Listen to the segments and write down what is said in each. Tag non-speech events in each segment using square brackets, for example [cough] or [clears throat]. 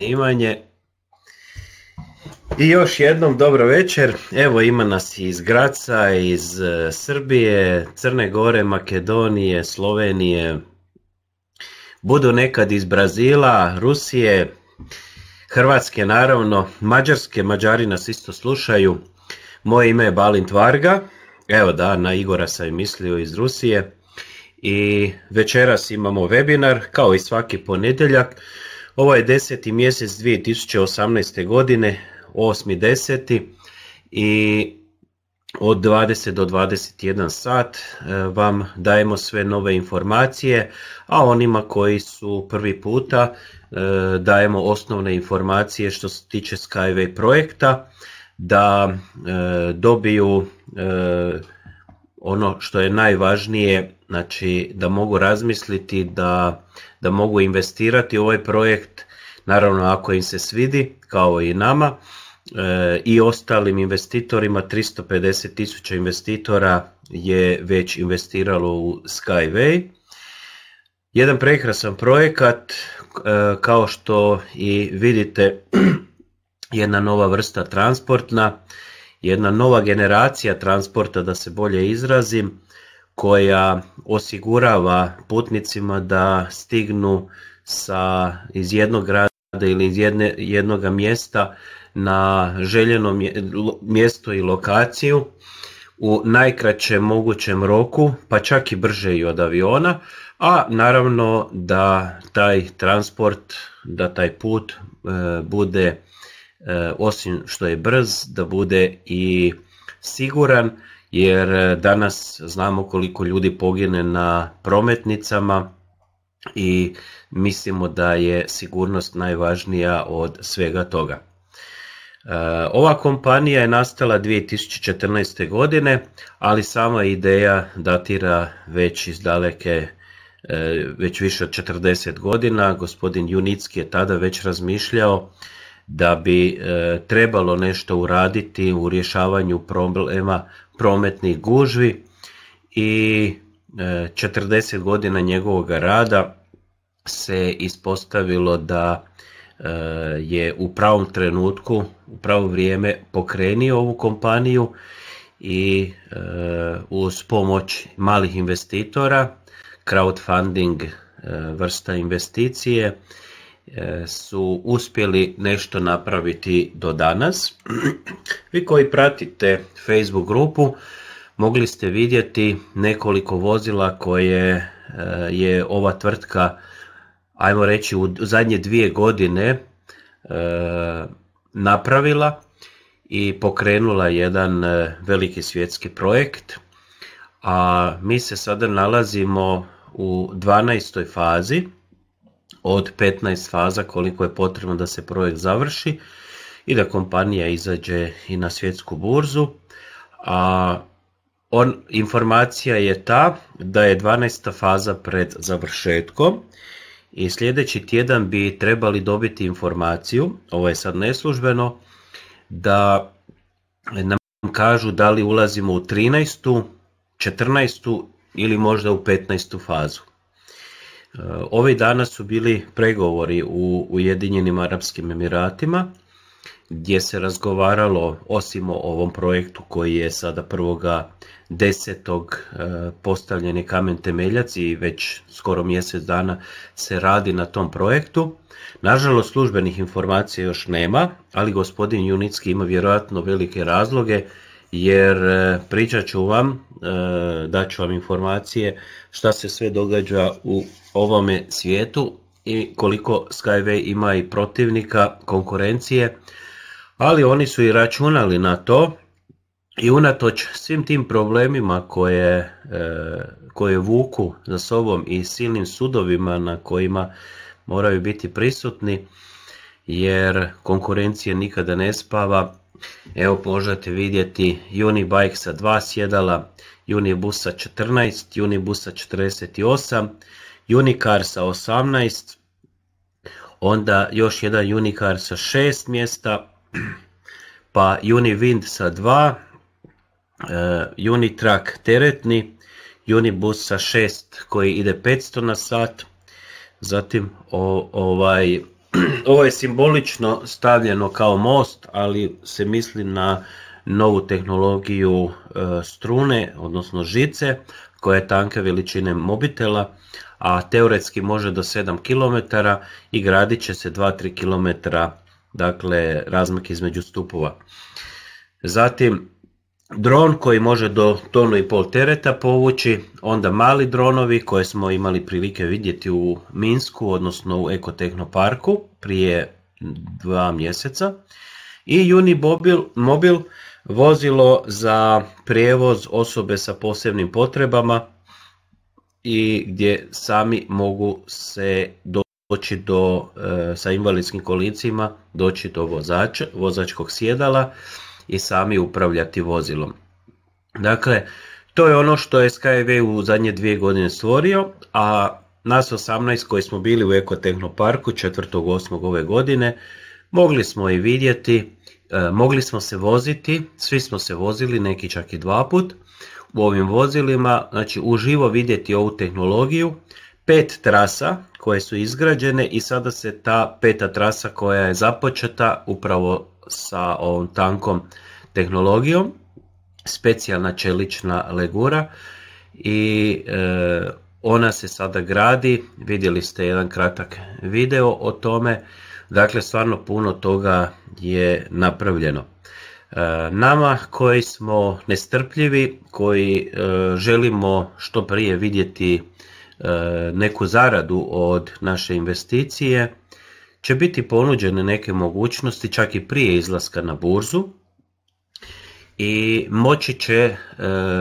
snimanje. I još jednom dobro večer. Evo ima nas iz Graca, iz e, Srbije, Crne Gore, Makedonije, Slovenije. Budu nekad iz Brazila, Rusije, Hrvatske naravno, Mađarske, Mađari nas isto slušaju. Moje ime je Balint Varga. Evo da, na Igora sam i mislio iz Rusije. I večeras imamo webinar, kao i svaki ponedjeljak ovo je deseti mjesec 2018. godine, deseti i od 20 do 21 sat e, vam dajemo sve nove informacije, a onima koji su prvi puta e, dajemo osnovne informacije što se tiče Skyway projekta da e, dobiju ono što je najvažnije, znači da mogu razmisliti da da mogu investirati u ovaj projekt, naravno ako im se svidi, kao i nama, e, i ostalim investitorima, 350 tisuća investitora je već investiralo u Skyway. Jedan prekrasan projekat, e, kao što i vidite, [clears throat] jedna nova vrsta transportna, jedna nova generacija transporta, da se bolje izrazim, koja osigurava putnicima da stignu sa, iz jednog grada ili iz jedne, jednoga mjesta na željeno mjesto i lokaciju u najkraćem mogućem roku, pa čak i brže i od aviona, a naravno da taj transport, da taj put e, bude e, osim što je brz, da bude i siguran jer e, danas znamo koliko ljudi pogine na prometnicama i mislimo da je sigurnost najvažnija od svega toga. E, ova kompanija je nastala 2014. godine, ali sama ideja datira već iz daleke e, već više od 40 godina. Gospodin Junicki je tada već razmišljao da bi trebalo nešto uraditi u rješavanju problema prometnih gužvi i 40 e, godina njegovog rada se ispostavilo da e, je u pravom trenutku, u pravo vrijeme pokrenio ovu kompaniju i e, uz pomoć malih investitora, crowdfunding vrsta investicije, E, su uspjeli nešto napraviti do danas. Vi koji pratite Facebook grupu mogli ste vidjeti nekoliko vozila koje e, je ova tvrtka, ajmo reći, u zadnje dvije godine e, napravila i pokrenula jedan veliki svjetski projekt. A mi se sada nalazimo u 12. fazi od 15 faza koliko je potrebno da se projekt završi i da kompanija izađe i na svjetsku burzu. A on, informacija je ta da je 12. faza pred završetkom i sljedeći tjedan bi trebali dobiti informaciju, ovo je sad neslužbeno, da nam kažu da li ulazimo u 13., 14. ili možda u 15. fazu. Eh, Ove dana su bili pregovori u Ujedinjenim Arabskim Emiratima gdje se razgovaralo osim o ovom projektu koji je sada prvoga desetog eh, postavljen je kamen temeljac i već skoro mjesec dana se radi na tom projektu. Nažalost, službenih informacija još nema, ali gospodin Junicki ima vjerojatno velike razloge jer e, pričat ću vam, e, daću vam informacije šta se sve događa u ovome svijetu i koliko Skyway ima i protivnika, konkurencije, ali oni su i računali na to i unatoč svim tim problemima koje, e, koje vuku za sobom i silnim sudovima na kojima moraju biti prisutni, jer konkurencije nikada ne spava, Evo možete vidjeti Unibike sa dva sjedala, Unibus sa 14, Unibus sa 48, Unicar sa 18, onda još jedan Unicar sa 6 mjesta, [clears throat] pa Univind sa 2, eh, Unitrack teretni, Unibus sa 6 koji ide 500 na sat, zatim ovaj [clears throat] ovo je simbolično stavljeno kao most, ali se misli na novu tehnologiju e, strune, odnosno žice, koja je tanka veličine mobitela, a teoretski može do 7 km i gradit će se 2-3 km, dakle razmak između stupova. Zatim, dron koji može do tonu i pol tereta povući, onda mali dronovi koje smo imali prilike vidjeti u Minsku, odnosno u Ekotehnoparku prije dva mjeseca i Unibobil mobil, vozilo za prijevoz osobe sa posebnim potrebama i gdje sami mogu se doći do, e, sa invalidskim kolicima doći do vozačkog sjedala i sami upravljati vozilom. Dakle, to je ono što je Skyway e u zadnje dvije godine stvorio, a nas 18 koji smo bili u Ekotehnoparku 4.8. ove godine, mogli smo i vidjeti, e, mogli smo se voziti, svi smo se vozili, neki čak i dva put, u ovim vozilima, znači uživo vidjeti ovu tehnologiju, pet trasa koje su izgrađene i sada se ta peta trasa koja je započeta upravo sa ovom tankom tehnologijom, specijalna čelična legura i e, ona se sada gradi, vidjeli ste jedan kratak video o tome, dakle stvarno puno toga je napravljeno. E, nama koji smo nestrpljivi, koji e, želimo što prije vidjeti neku zaradu od naše investicije, će biti ponuđene neke mogućnosti čak i prije izlaska na burzu i moći će e,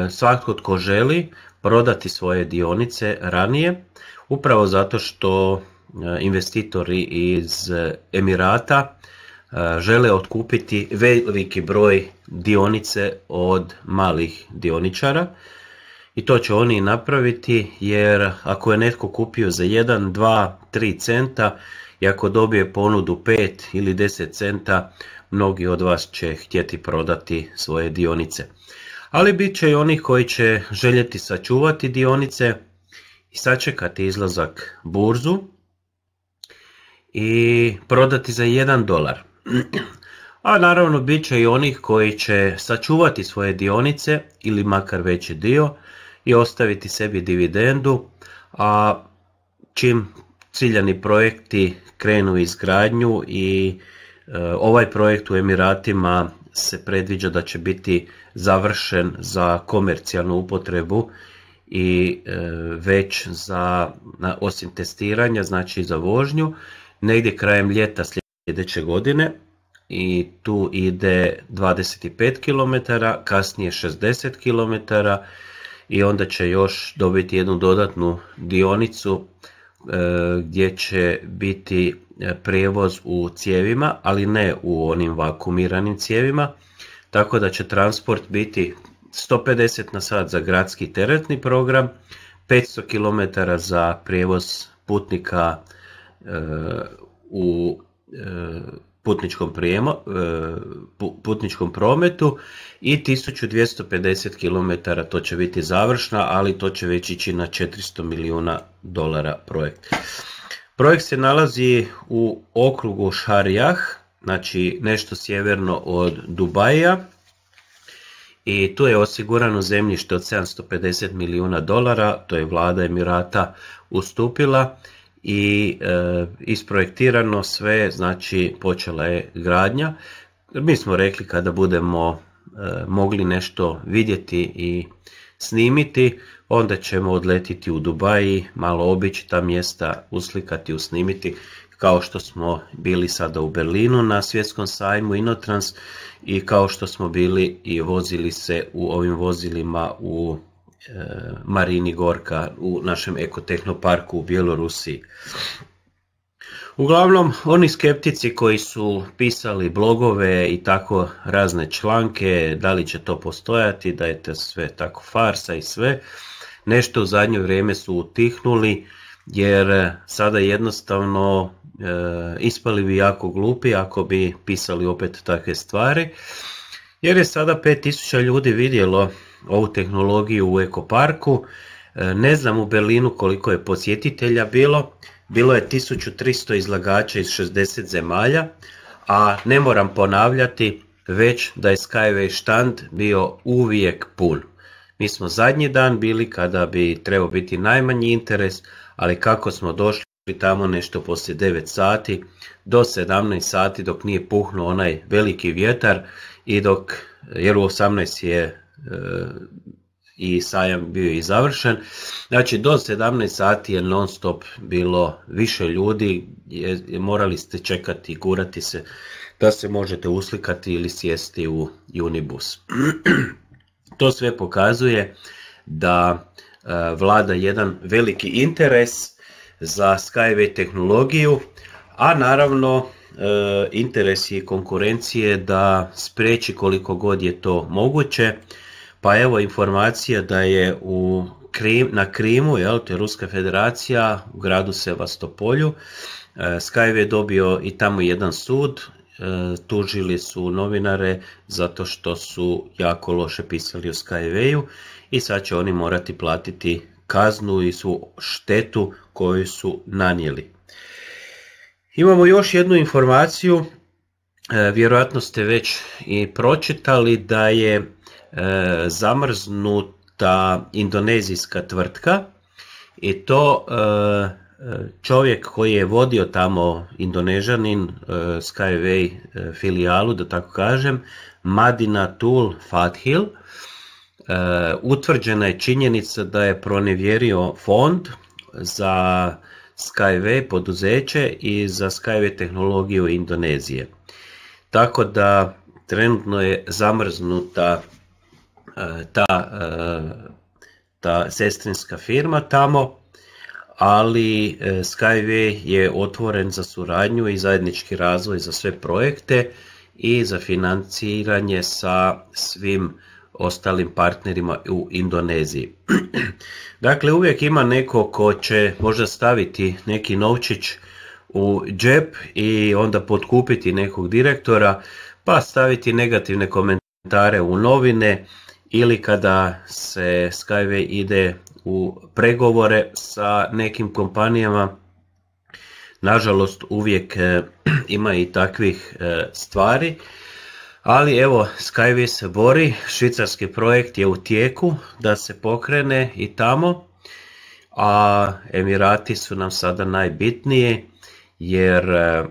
svatko tko želi prodati svoje dionice ranije upravo zato što e, investitori iz Emirata e, žele otkupiti veliki broj dionice od malih dioničara i to će oni napraviti jer ako je netko kupio za 1, 2, 3 centa i ako dobije ponudu 5 ili 10 centa, mnogi od vas će htjeti prodati svoje dionice. Ali bit će i oni koji će željeti sačuvati dionice i sačekati izlazak burzu i prodati za 1 dolar. A naravno bit će i onih koji će sačuvati svoje dionice ili makar veći dio i ostaviti sebi dividendu, a čim ciljani projekti krenu izgradnju i e, ovaj projekt u Emiratima se predviđa da će biti završen za komercijalnu upotrebu i e, već za, osim testiranja, znači za vožnju, negdje krajem ljeta sljedeće godine i tu ide 25 km, kasnije 60 km i onda će još dobiti jednu dodatnu dionicu E, gdje će biti e, prijevoz u cijevima, ali ne u onim vakumiranim cijevima, tako da će transport biti 150 na sat za gradski teretni program, 500 km za prijevoz putnika e, u putničkom, putničkom prometu i 1250 km to će biti završna, ali to će već ići na 400 milijuna dolara projekt. Projekt se nalazi u okrugu Šarijah, znači nešto sjeverno od Dubaja i tu je osigurano zemljište od 750 milijuna dolara, to je vlada Emirata ustupila i e, isprojektirano sve, znači počela je gradnja. Mi smo rekli kada budemo e, mogli nešto vidjeti i snimiti, onda ćemo odletiti u Dubaji, malo obići ta mjesta, uslikati, usnimiti kao što smo bili sada u Berlinu na svjetskom sajmu Inotrans i kao što smo bili i vozili se u ovim vozilima u e, Marini Gorka u našem ekotehnoparku u Bjelorusiji. Uglavnom, oni skeptici koji su pisali blogove i tako razne članke, da li će to postojati, da je to sve tako farsa i sve, nešto u zadnje vrijeme su utihnuli jer e, sada jednostavno e, ispali bi jako glupi ako bi pisali opet takve stvari jer je sada 5000 ljudi vidjelo ovu tehnologiju u ekoparku e, ne znam u Berlinu koliko je posjetitelja bilo bilo je 1300 izlagača iz 60 zemalja a ne moram ponavljati već da je Skyway štand bio uvijek pun mi smo zadnji dan bili kada bi trebao biti najmanji interes, ali kako smo došli tamo nešto poslije 9 sati do 17 sati dok nije puhnuo onaj veliki vjetar i dok, jer u 18 je e, i sajam bio i završen. Znači do 17 sati je non stop bilo više ljudi, morali ste čekati, gurati se da se možete uslikati ili sjesti u Unibus. [clears throat] To sve pokazuje da e, vlada jedan veliki interes za Skyway tehnologiju, a naravno e, interes i konkurencije da spreči koliko god je to moguće. Pa evo informacija da je u Krim, na Krimu, jel, to je Ruska federacija, u gradu Sevastopolju, e, Skyway je dobio i tamo jedan sud E, tužili su novinare zato što su jako loše pisali o u i sad će oni morati platiti kaznu i svu štetu koju su nanijeli. Imamo još jednu informaciju, e, vjerojatno ste već i pročitali da je e, zamrznuta indonezijska tvrtka i to čovjek koji je vodio tamo Indonežanin eh, Skyway eh, filijalu, da tako kažem, Madina Tul Fathil, eh, utvrđena je činjenica da je pronevjerio fond za Skyway poduzeće i za Skyway tehnologiju Indonezije. Tako da trenutno je zamrznuta ta, ta sestrinska firma tamo, ali e, Skyway je otvoren za suradnju i zajednički razvoj za sve projekte i za financiranje sa svim ostalim partnerima u Indoneziji. [clears throat] dakle, uvijek ima neko ko će možda staviti neki novčić u džep i onda potkupiti nekog direktora, pa staviti negativne komentare u novine ili kada se Skyway ide u pregovore sa nekim kompanijama. Nažalost uvijek e, [clears throat] ima i takvih e, stvari. Ali evo, Skyway se bori, švicarski projekt je u tijeku da se pokrene i tamo, a Emirati su nam sada najbitniji jer e,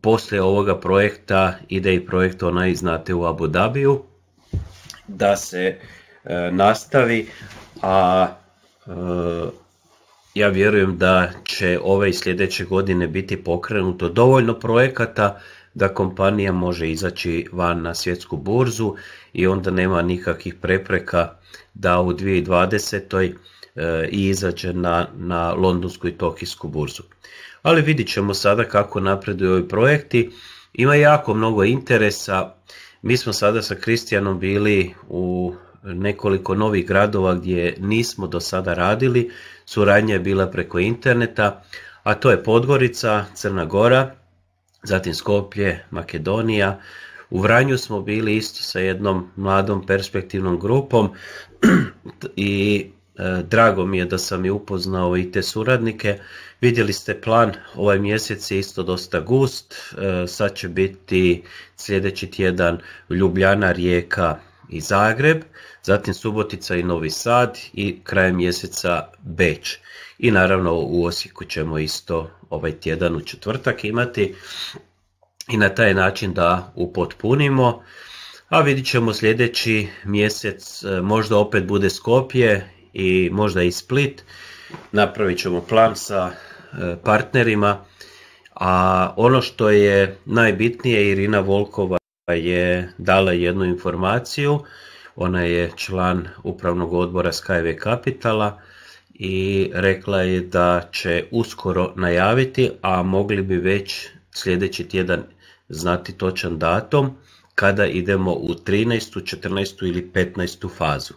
poslije ovoga projekta ide i projekt onaj, znate, u Abu Dhabiju, da se nastavi, a E, ja vjerujem da će ove i sljedeće godine biti pokrenuto dovoljno projekata da kompanija može izaći van na svjetsku burzu i onda nema nikakvih prepreka da u 2020. E, i izađe na, na londonsku i tokijsku burzu. Ali vidit ćemo sada kako napreduju ovi projekti. Ima jako mnogo interesa. Mi smo sada sa Kristijanom bili u nekoliko novih gradova gdje nismo do sada radili. Suradnja je bila preko interneta, a to je Podgorica, Crna Gora, zatim Skoplje, Makedonija. U Vranju smo bili isto sa jednom mladom perspektivnom grupom [clears throat] i e, Drago mi je da sam i upoznao i te suradnike. Vidjeli ste plan, ovaj mjesec je isto dosta gust. E, sad će biti sljedeći tjedan Ljubljana, Rijeka i Zagreb zatim Subotica i Novi Sad i krajem mjeseca Beč. I naravno u Osijeku ćemo isto ovaj tjedan u četvrtak imati i na taj način da upotpunimo. A vidit ćemo sljedeći mjesec, e, možda opet bude Skopje i možda i Split. Napravit ćemo plan sa e, partnerima. A ono što je najbitnije, Irina Volkova je dala jednu informaciju ona je član upravnog odbora Skyway Capitala i rekla je da će uskoro najaviti, a mogli bi već sljedeći tjedan znati točan datum kada idemo u 13., 14. ili 15. fazu.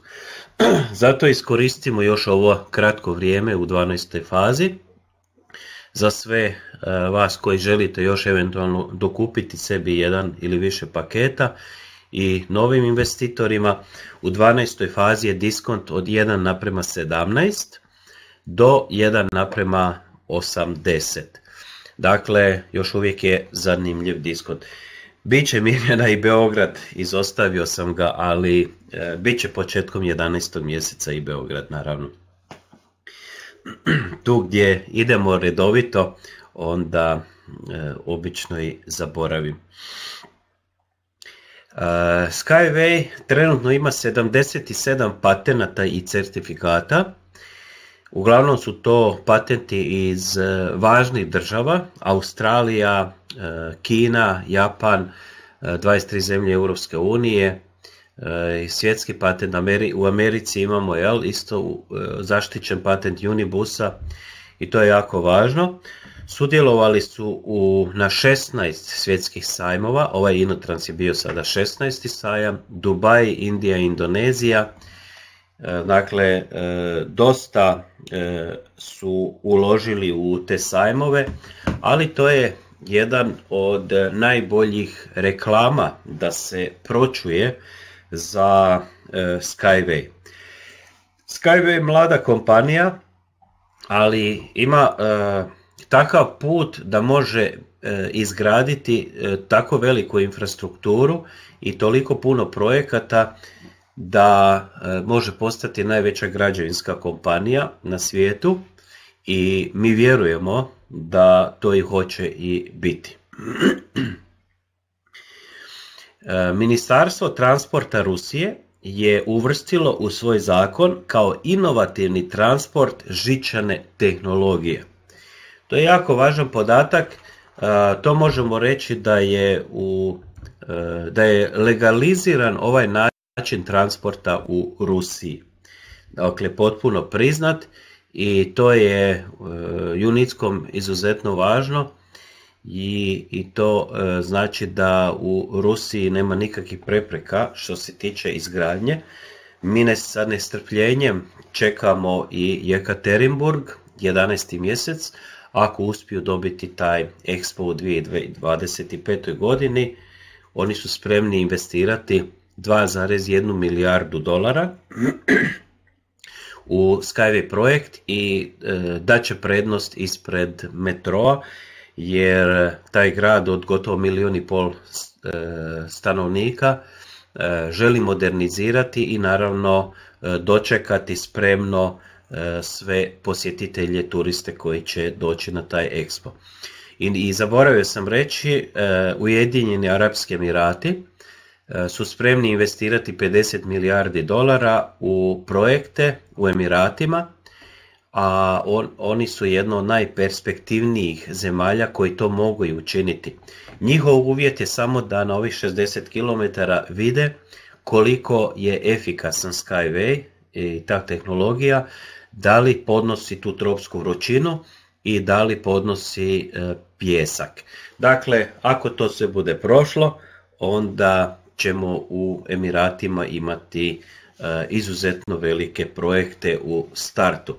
[clears throat] Zato iskoristimo još ovo kratko vrijeme u 12. fazi. Za sve e, vas koji želite još eventualno dokupiti sebi jedan ili više paketa i novim investitorima. U 12. fazi je diskont od 1 naprema 17 do 1 naprema 80. Dakle, još uvijek je zanimljiv diskont. Biće Mirjana i Beograd, izostavio sam ga, ali biće bit će početkom 11. mjeseca i Beograd naravno. Tu gdje idemo redovito, onda e, obično i zaboravim. Eh, Skyway trenutno ima 77 patenata i certifikata. Uglavnom su to patenti iz eh, važnih država, Australija, eh, Kina, Japan, 23 zemlje Europske unije, svjetski patent u Americi imamo jel, isto zaštićen patent Unibusa i to je jako važno. Sudjelovali su u, na 16 svjetskih sajmova, ovaj Inotrans je bio sada 16. sajam, Dubaj, Indija, Indonezija, e, dakle e, dosta e, su uložili u te sajmove, ali to je jedan od najboljih reklama da se pročuje za Skyway. Skyway je mlada kompanija, ali ima takav put da može e, izgraditi e, tako veliku infrastrukturu i toliko puno projekata da e, može postati najveća građevinska kompanija na svijetu i mi vjerujemo da to i hoće i biti. Ministarstvo transporta Rusije je uvrstilo u svoj zakon kao inovativni transport žičane tehnologije. To je jako važan podatak, e, to možemo reći da je, u, e, da je legaliziran ovaj način transporta u Rusiji. Dakle, potpuno priznat i to je e, Junickom izuzetno važno i, i to znači da u Rusiji nema nikakvih prepreka što se tiče izgradnje. Mi ne sa nestrpljenjem čekamo i Jekaterinburg, 11. mjesec, ako uspiju dobiti taj Expo u 2025. godini, oni su spremni investirati 2,1 milijardu dolara u Skyway projekt i e, da će prednost ispred metroa jer taj grad od gotovo milijun i pol e, stanovnika e, želi modernizirati i naravno dočekati spremno E, sve posjetitelje, turiste koji će doći na taj ekspo. I, zaboravio sam reći, e, Ujedinjeni Arapski Emirati e, su spremni investirati 50 milijardi dolara u projekte u Emiratima, a oni su jedno od najperspektivnijih zemalja koji to mogu i učiniti. Njihov uvjet je samo da na ovih 60 km vide koliko je efikasan Skyway i ta tehnologija da li podnosi tu tropsku vrućinu i da li podnosi e, pjesak. Dakle, ako to sve bude prošlo, onda ćemo u Emiratima imati e, izuzetno velike projekte u startu.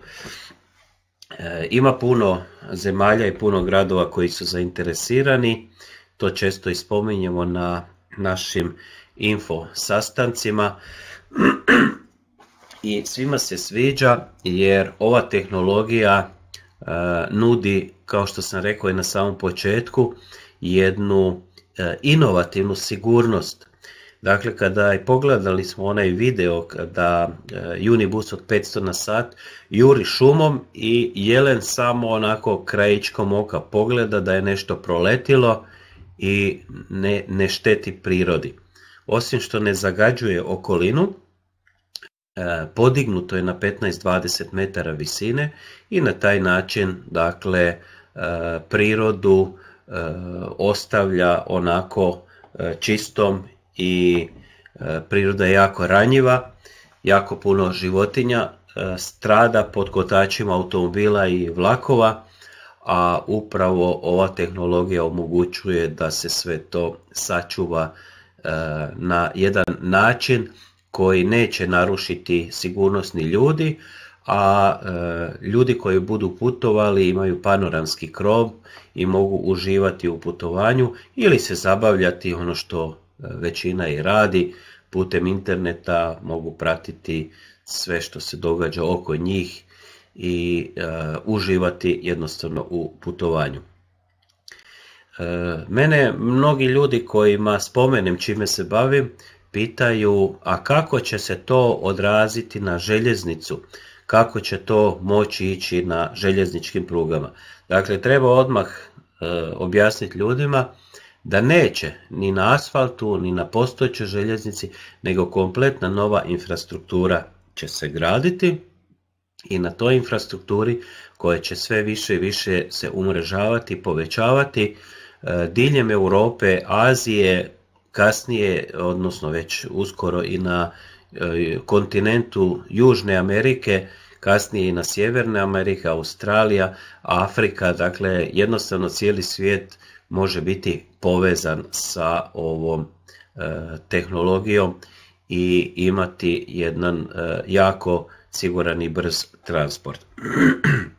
E, ima puno zemalja i puno gradova koji su zainteresirani, to često spominjemo na našim info sastancima [clears throat] i svima se sviđa jer ova tehnologija e, nudi, kao što sam rekao i na samom početku, jednu e, inovativnu sigurnost. Dakle, kada je pogledali smo onaj video da Juni e, Unibus od 500 na sat juri šumom i jelen samo onako krajičkom oka pogleda da je nešto proletilo i ne šteti prirodi. Osim što ne zagađuje okolinu, E, podignuto je na 15-20 metara visine i na taj način dakle e, prirodu e, ostavlja onako čistom i priroda je jako ranjiva, jako puno životinja strada pod kotačima automobila i vlakova, a upravo ova tehnologija omogućuje da se sve to sačuva na jedan način koji neće narušiti sigurnosni ljudi, a e, ljudi koji budu putovali imaju panoramski krov i mogu uživati u putovanju ili se zabavljati ono što e, većina i radi putem interneta mogu pratiti sve što se događa oko njih i e, uživati jednostavno u putovanju. mene mnogi ljudi kojima spomenem čime se bavim pitaju a kako će se to odraziti na željeznicu, kako će to moći ići na željezničkim prugama. Dakle, treba odmah e, objasniti ljudima da neće ni na asfaltu, ni na postojećoj željeznici, nego kompletna nova infrastruktura će se graditi i na toj infrastrukturi koja će sve više i više se umrežavati, povećavati, e, diljem Europe, Azije, kasnije, odnosno već uskoro i na e, kontinentu Južne Amerike, kasnije i na Sjeverne Amerike, Australija, Afrika, dakle jednostavno cijeli svijet može biti povezan sa ovom e, tehnologijom i imati jedan e, jako siguran i brz transport. [clears throat]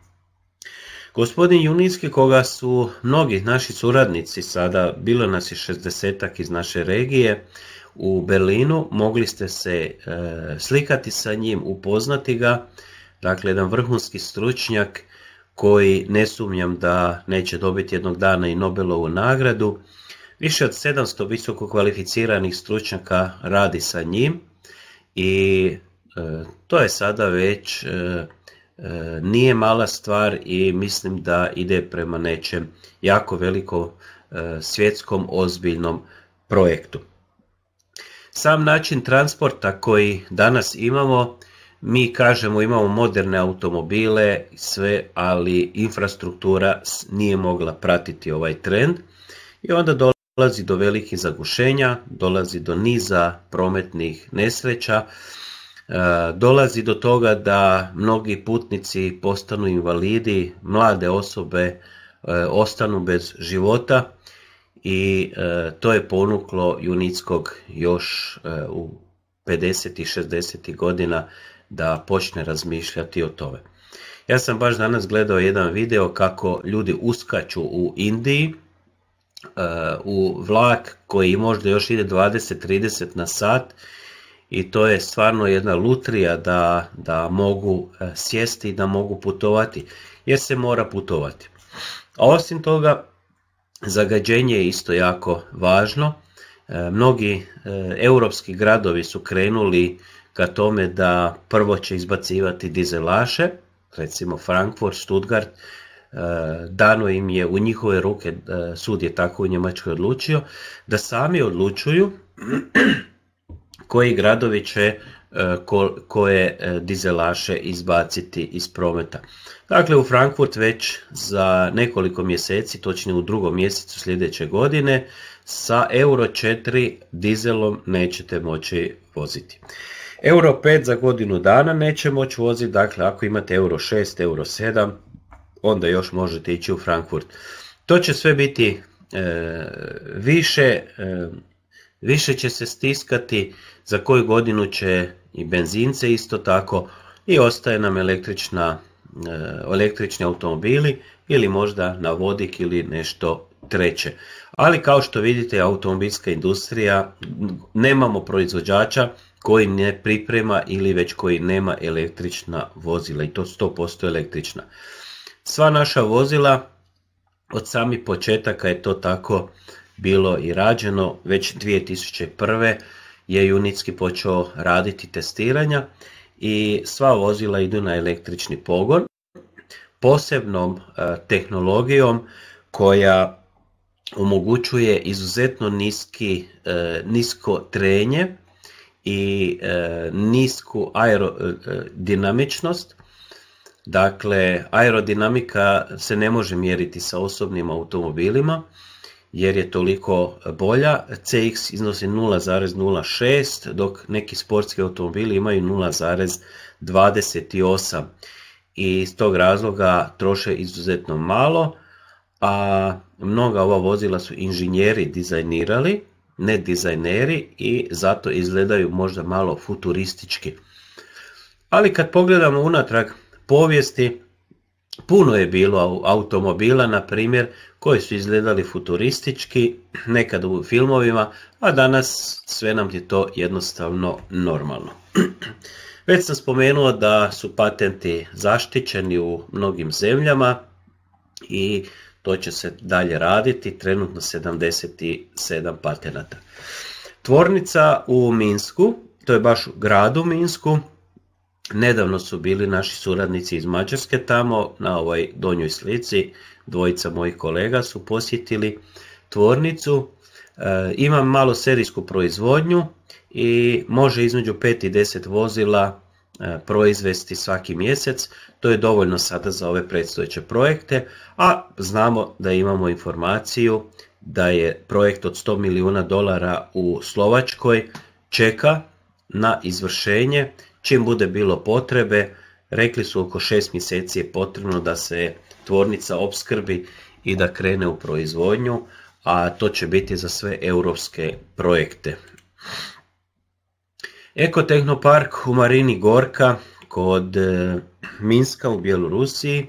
Gospodin junijski koga su mnogi naši suradnici sada, bilo nas je šestdesetak iz naše regije, u Berlinu, mogli ste se e, slikati sa njim, upoznati ga, dakle jedan vrhunski stručnjak koji ne sumnjam da neće dobiti jednog dana i Nobelovu nagradu. Više od 700 visoko kvalificiranih stručnjaka radi sa njim i e, to je sada već e, E, nije mala stvar i mislim da ide prema nečem jako veliko e, svjetskom ozbiljnom projektu. Sam način transporta koji danas imamo, mi kažemo imamo moderne automobile, sve, ali infrastruktura nije mogla pratiti ovaj trend i onda dolazi do velikih zagušenja, dolazi do niza prometnih nesreća, dolazi do toga da mnogi putnici postanu invalidi, mlade osobe e, ostanu bez života i e, to je ponuklo Junickog još e, u 50. i 60. godina da počne razmišljati o tome. Ja sam baš danas gledao jedan video kako ljudi uskaču u Indiji u vlak koji možda još ide 20-30 na sat i to je stvarno jedna lutrija da, da mogu e, sjesti i da mogu putovati, jer se mora putovati. A osim toga, zagađenje je isto jako važno. E, mnogi e, europski gradovi su krenuli ka tome da prvo će izbacivati dizelaše, recimo Frankfurt, Stuttgart, dano im je u njihove ruke, sud je tako u Njemačkoj odlučio, da sami odlučuju koji gradovi će e, koje e, dizelaše izbaciti iz prometa. Dakle, u Frankfurt već za nekoliko mjeseci, točnije u drugom mjesecu sljedeće godine, sa Euro 4 dizelom nećete moći voziti. Euro 5 za godinu dana neće moći voziti, dakle ako imate Euro 6, Euro 7, onda još možete ići u Frankfurt. To će sve biti e, više više će se stiskati, za koju godinu će i benzince isto tako i ostaje nam električna, e, električni automobili ili možda na vodik ili nešto treće. Ali kao što vidite automobilska industrija, nemamo proizvođača koji ne priprema ili već koji nema električna vozila i to 100% električna. Sva naša vozila od samih početaka je to tako bilo i rađeno, već 2001. je Unitski počeo raditi testiranja i sva vozila idu na električni pogon posebnom e, tehnologijom koja omogućuje izuzetno niski, e, nisko trenje i e, nisku aerodinamičnost. Dakle, aerodinamika se ne može mjeriti sa osobnim automobilima, jer je toliko bolja. CX iznosi 0,06 dok neki sportski automobili imaju 0,28 i iz tog razloga troše izuzetno malo, a mnoga ova vozila su inženjeri dizajnirali, ne dizajneri i zato izgledaju možda malo futuristički. Ali kad pogledamo unatrag povijesti, Puno je bilo automobila, na primjer, koji su izgledali futuristički, [clears throat] nekad u filmovima, a danas sve nam je to jednostavno normalno. [clears throat] Već sam spomenuo da su patenti zaštićeni u mnogim zemljama i to će se dalje raditi, trenutno 77 patenata. Tvornica u Minsku, to je baš u gradu Minsku, Nedavno su bili naši suradnici iz Mađarske tamo, na ovoj donjoj slici, dvojica mojih kolega su posjetili tvornicu. E, imam malo serijsku proizvodnju i može između 5 i 10 vozila e, proizvesti svaki mjesec. To je dovoljno sada za ove predstojeće projekte, a znamo da imamo informaciju da je projekt od 100 milijuna dolara u Slovačkoj čeka na izvršenje Čim bude bilo potrebe, rekli su oko šest mjeseci je potrebno da se tvornica opskrbi i da krene u proizvodnju, a to će biti za sve europske projekte. Ekotehnopark u Marini Gorka kod e, Minska u Bjelorusiji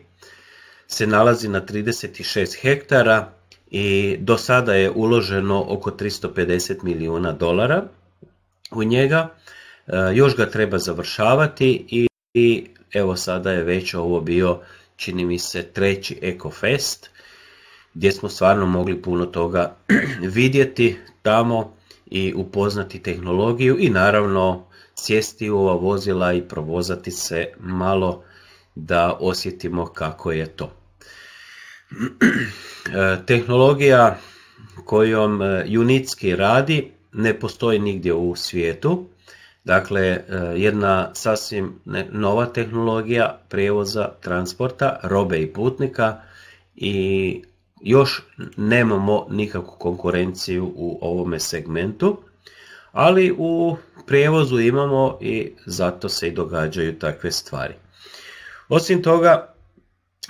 se nalazi na 36 hektara i do sada je uloženo oko 350 milijuna dolara u njega. Eh, još ga treba završavati i, evo sada je već ovo bio, čini mi se, treći EcoFest gdje smo stvarno mogli puno toga [clears throat] vidjeti tamo i upoznati tehnologiju i naravno sjesti u ova vozila i provozati se malo da osjetimo kako je to. [clears throat] Eh, tehnologija kojom eh, junitski radi ne postoji nigdje u svijetu. Dakle, e, jedna sasvim nova tehnologija prijevoza transporta, robe i putnika i još nemamo nikakvu konkurenciju u ovome segmentu, ali u prijevozu imamo i zato se i događaju takve stvari. Osim toga,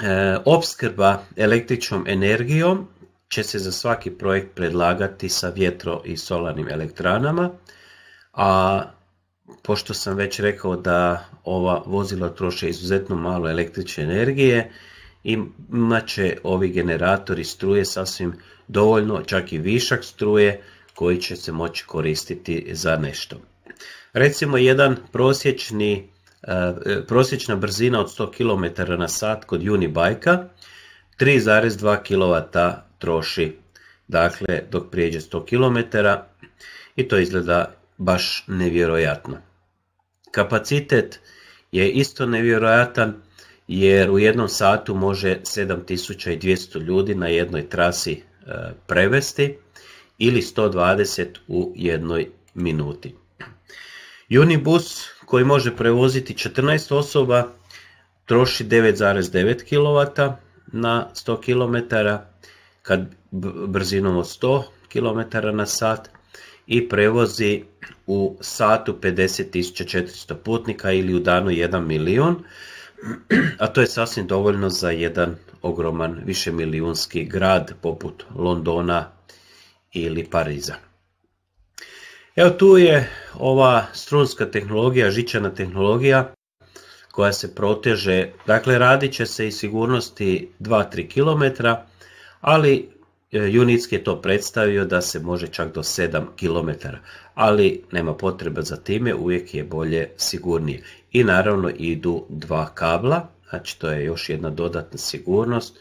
e, opskrba električnom energijom će se za svaki projekt predlagati sa vjetro i solarnim elektranama, a pošto sam već rekao da ova vozila troše izuzetno malo električne energije, imat će ovi generatori struje sasvim dovoljno, čak i višak struje koji će se moći koristiti za nešto. Recimo jedan prosječni, e, prosječna brzina od 100 km na sat kod Unibajka 3,2 kW troši dakle dok prijeđe 100 km i to izgleda baš nevjerojatno. Kapacitet je isto nevjerojatan jer u jednom satu može 7200 ljudi na jednoj trasi e, prevesti ili 120 u jednoj minuti. Unibus koji može prevoziti 14 osoba troši 9,9 kW na 100 km kad brzinom od 100 km na sat i prevozi u satu 50.400 putnika ili u danu 1 milijun, a to je sasvim dovoljno za jedan ogroman višemilijunski grad poput Londona ili Pariza. Evo tu je ova strunska tehnologija, žičana tehnologija koja se proteže, dakle radit će se i sigurnosti 2-3 km, ali E, Junitski je to predstavio da se može čak do 7 km, ali nema potrebe za time, uvijek je bolje sigurnije. I naravno idu dva kabla, znači to je još jedna dodatna sigurnost.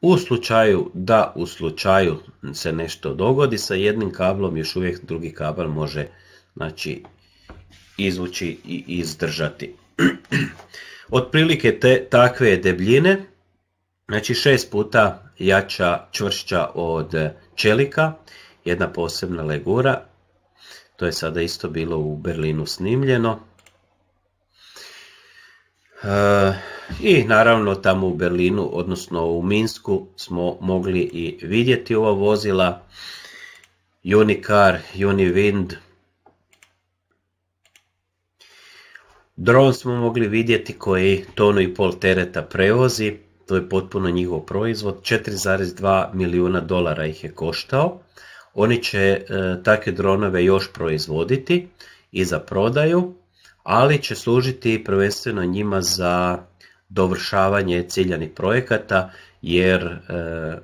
U slučaju da u slučaju se nešto dogodi sa jednim kablom, još uvijek drugi kabel može znači, izvući i izdržati. [clears throat] Otprilike te takve debljine, znači 6 puta jača, čvršća od čelika, jedna posebna legura, to je sada isto bilo u Berlinu snimljeno. E, I naravno tamo u Berlinu, odnosno u Minsku, smo mogli i vidjeti ova vozila. Unicar, Univind. Dron smo mogli vidjeti koji tonu i pol tereta prevozi to je potpuno njihov proizvod, 4,2 milijuna dolara ih je koštao. Oni će e, takve dronove još proizvoditi i za prodaju, ali će služiti prvenstveno njima za dovršavanje ciljanih projekata jer e,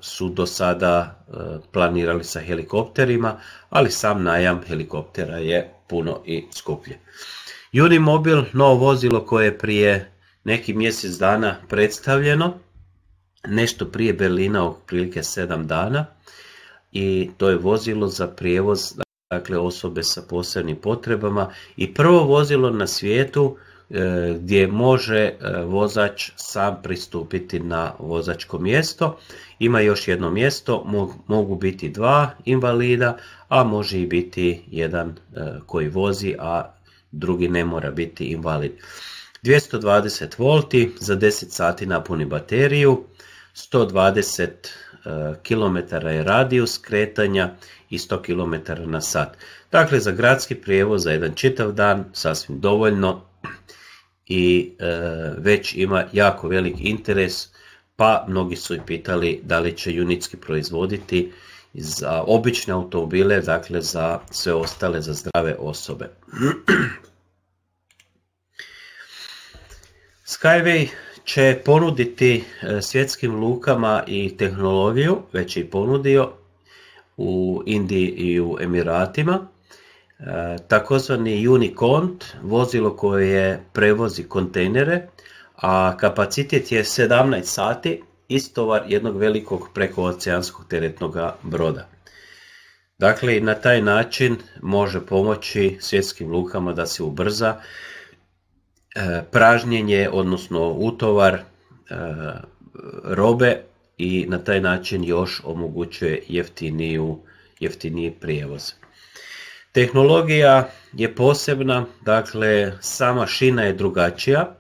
su do sada e, planirali sa helikopterima, ali sam najam helikoptera je puno i skuplje. Unimobil, novo vozilo koje je prije neki mjesec dana predstavljeno, nešto prije Berlina, otprilike 7 dana i to je vozilo za prijevoz dakle osobe sa posebnim potrebama i prvo vozilo na svijetu e, gdje može e, vozač sam pristupiti na vozačko mjesto. Ima još jedno mjesto, mogu biti dva invalida, a može i biti jedan e, koji vozi, a drugi ne mora biti invalid. 220 V, za 10 sati napuni bateriju, 120 e, km je radijus kretanja i 100 km na sat. Dakle, za gradski prijevoz za jedan čitav dan sasvim dovoljno i e, već ima jako velik interes, pa mnogi su i pitali da li će Junitski proizvoditi za obične automobile, dakle za sve ostale, za zdrave osobe. [clears throat] Skyway će ponuditi e, svjetskim lukama i tehnologiju, već je i ponudio u Indiji i u Emiratima, e, takozvani Unicont, vozilo koje prevozi kontejnere, a kapacitet je 17 sati, istovar jednog velikog prekooceanskog teretnog broda. Dakle, na taj način može pomoći svjetskim lukama da se ubrza E, pražnjenje, odnosno utovar e, robe i na taj način još omogućuje jeftiniju, jeftiniji prijevoz. Tehnologija je posebna, dakle sama šina je drugačija,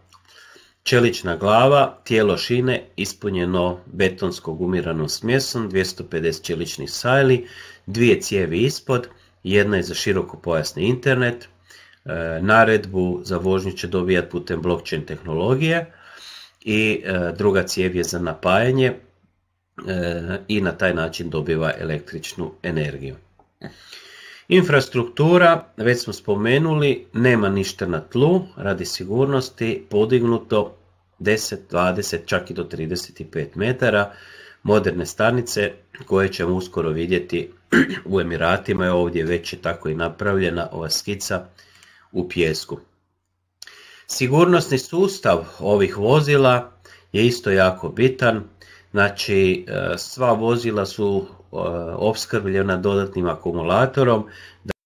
čelična glava, tijelo šine ispunjeno betonskog umiranom smjesom, 250 čeličnih sajli, dvije cijevi ispod, jedna je za široko pojasni internet, E, naredbu za vožnju će dobijat putem blockchain tehnologije i e, druga cijev je za napajanje e, i na taj način dobiva električnu energiju. Infrastruktura, već smo spomenuli, nema ništa na tlu, radi sigurnosti, podignuto 10, 20, čak i do 35 metara, moderne stanice koje ćemo uskoro vidjeti u Emiratima, je ovdje već je tako i napravljena ova skica u pjesku. Sigurnosni sustav ovih vozila je isto jako bitan. Znači, e, sva vozila su e, opskrbljena dodatnim akumulatorom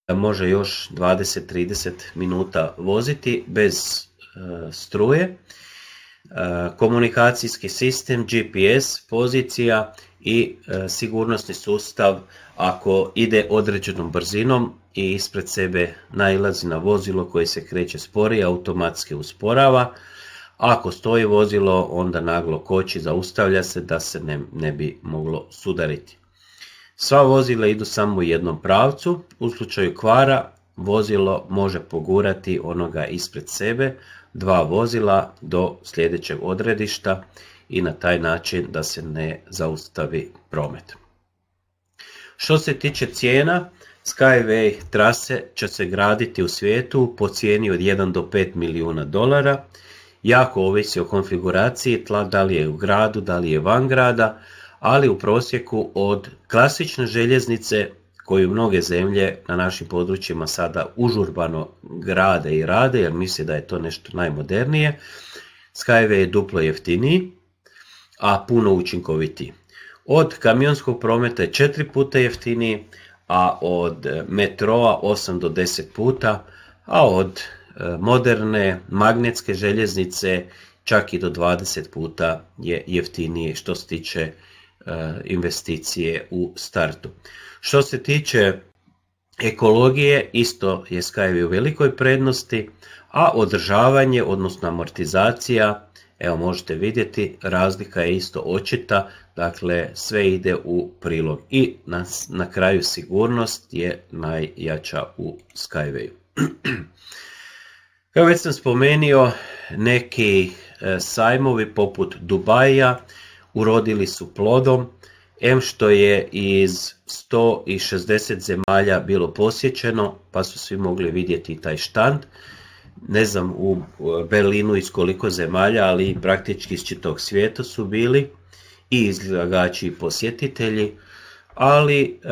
da može još 20-30 minuta voziti bez e, struje. Komunikacijski sistem, GPS, pozicija i sigurnosni sustav ako ide određenom brzinom i ispred sebe nailazi na vozilo koje se kreće sporije, automatski usporava. Ako stoji vozilo, onda naglo koči, zaustavlja se da se ne, ne bi moglo sudariti. Sva vozila idu samo u jednom pravcu, u slučaju kvara vozilo može pogurati onoga ispred sebe, dva vozila do sljedećeg odredišta i na taj način da se ne zaustavi promet. Što se tiče cijena, Skyway trase će se graditi u svijetu po cijeni od 1 do 5 milijuna dolara. Jako ovisi o konfiguraciji tla, da li je u gradu, da li je van grada, ali u prosjeku od klasične željeznice koju mnoge zemlje na našim područjima sada užurbano grade i rade, jer misli da je to nešto najmodernije, Skyway je duplo jeftiniji, a puno učinkovitiji. Od kamionskog prometa je četiri puta jeftiniji, a od e, metroa 8 do 10 puta, a od e, moderne magnetske željeznice čak i do 20 puta je jeftinije što se tiče e, investicije u startu. Što se tiče ekologije, isto je SkyWay u velikoj prednosti, a održavanje, odnosno amortizacija, evo možete vidjeti, razlika je isto očita, Dakle, sve ide u prilog i na, na kraju sigurnost je najjača u Skywayu. Kao već sam spomenio, neki e, sajmovi poput Dubaja urodili su plodom, M što je iz 160 zemalja bilo posjećeno, pa su svi mogli vidjeti taj štand. Ne znam u Berlinu iz koliko zemalja, ali praktički iz čitog svijeta su bili i izlagači i posjetitelji, ali e,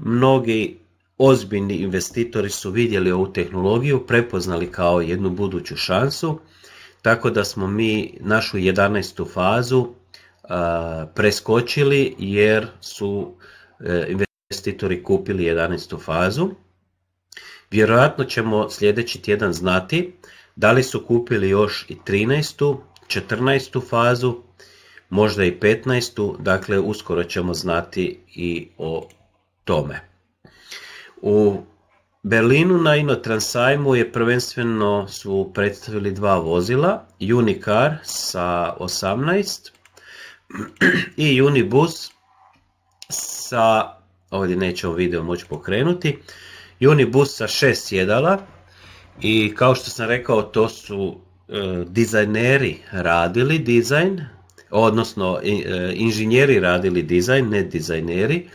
mnogi ozbiljni investitori su vidjeli ovu tehnologiju, prepoznali kao jednu buduću šansu, tako da smo mi našu 11. fazu e, preskočili jer su e, investitori kupili 11. fazu. Vjerojatno ćemo sljedeći tjedan znati da li su kupili još i 13. 14. fazu možda i 15. Dakle, uskoro ćemo znati i o tome. U Berlinu na Inotransajmu je prvenstveno su predstavili dva vozila, Unicar sa 18 i Unibus sa, ovdje nećemo video moći pokrenuti, Unibus sa 6 sjedala i kao što sam rekao to su e, dizajneri radili dizajn, odnosno e, inženjeri radili dizajn, ne dizajneri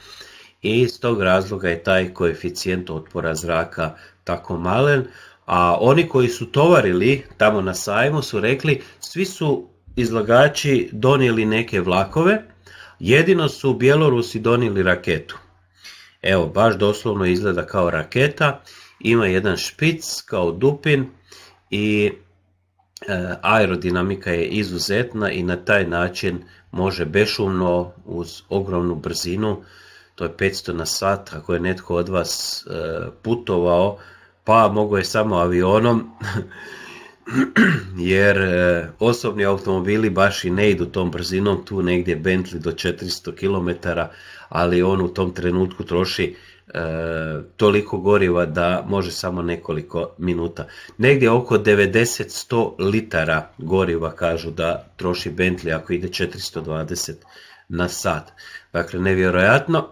i iz tog razloga je taj koeficijent otpora zraka tako malen, a oni koji su tovarili tamo na sajmu su rekli svi su izlagači donijeli neke vlakove, jedino su Bjelorusi donijeli raketu. Evo, baš doslovno izgleda kao raketa, ima jedan špic kao dupin i Eh, aerodinamika je izuzetna i na taj način može bešumno uz ogromnu brzinu, to je 500 na sat, ako je netko od vas eh, putovao, pa mogo je samo avionom, [clears throat] jer eh, osobni automobili baš i ne idu tom brzinom, tu negdje Bentley do 400 km, ali on u tom trenutku troši E, toliko goriva da može samo nekoliko minuta. Negdje oko 90-100 litara goriva kažu da troši Bentley ako ide 420 na sat. Dakle, nevjerojatno.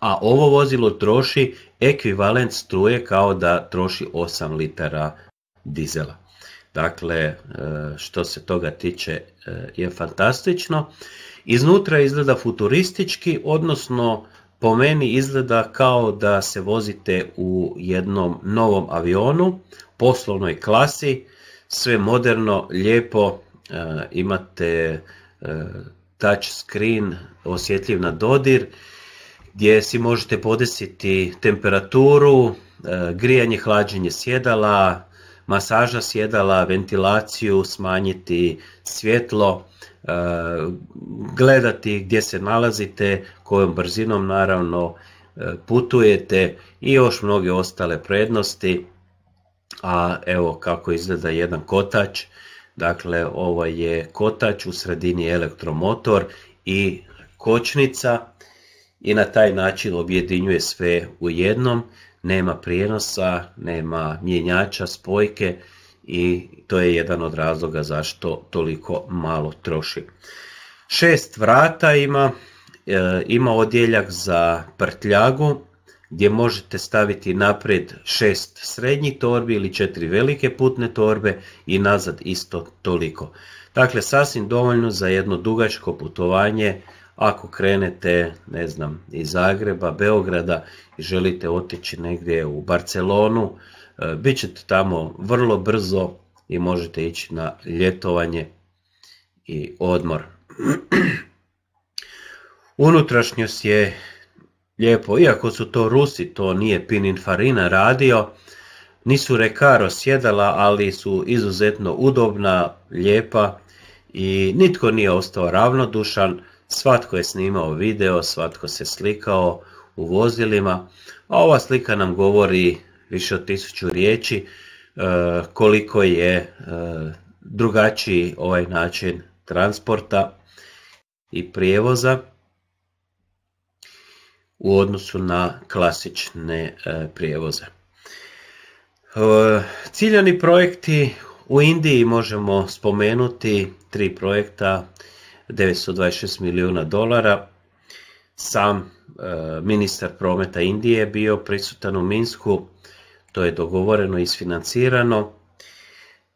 A ovo vozilo troši ekvivalent struje kao da troši 8 litara dizela. Dakle, e, što se toga tiče e, je fantastično. Iznutra izgleda futuristički, odnosno po meni izgleda kao da se vozite u jednom novom avionu, poslovnoj klasi, sve moderno, lijepo, e, imate e, touch screen osjetljiv na dodir, gdje si možete podesiti temperaturu, e, grijanje, hlađenje sjedala, masaža sjedala, ventilaciju, smanjiti svjetlo, Eh, gledati gdje se nalazite, kojom brzinom naravno eh, putujete i još mnoge ostale prednosti. A evo kako izgleda jedan kotač, dakle ovo ovaj je kotač, u sredini elektromotor i kočnica i na taj način objedinjuje sve u jednom, nema prijenosa, nema mijenjača, spojke, i to je jedan od razloga zašto toliko malo troši. Šest vrata ima, e, ima odjeljak za prtljagu gdje možete staviti naprijed šest srednjih torbi ili četiri velike putne torbe i nazad isto toliko. Dakle, sasvim dovoljno za jedno dugačko putovanje ako krenete, ne znam, iz Zagreba, Beograda i želite otići negdje u Barcelonu, E, bit ćete tamo vrlo brzo i možete ići na ljetovanje i odmor. [clears throat] Unutrašnjost je lijepo, iako su to Rusi, to nije Pininfarina radio, nisu rekaro sjedala, ali su izuzetno udobna, lijepa i nitko nije ostao ravnodušan, svatko je snimao video, svatko se slikao u vozilima, a ova slika nam govori više od tisuću riječi, e, koliko je e, drugačiji ovaj način transporta i prijevoza u odnosu na klasične e, prijevoze. Ciljani projekti u Indiji možemo spomenuti tri projekta 926 milijuna dolara. Sam ministar prometa Indije je bio prisutan u Minsku to je dogovoreno i isfinancirano.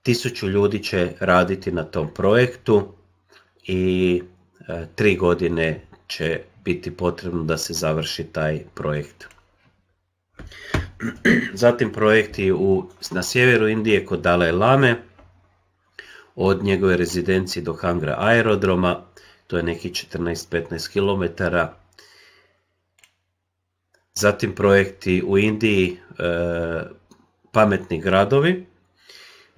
Tisuću ljudi će raditi na tom projektu i e, tri godine će biti potrebno da se završi taj projekt. [clears throat] Zatim projekti u, na sjeveru Indije kod Dalai Lame, od njegove rezidencije do Hangra aerodroma, to je neki 14-15 km, zatim projekti u Indiji e, pametni gradovi. E,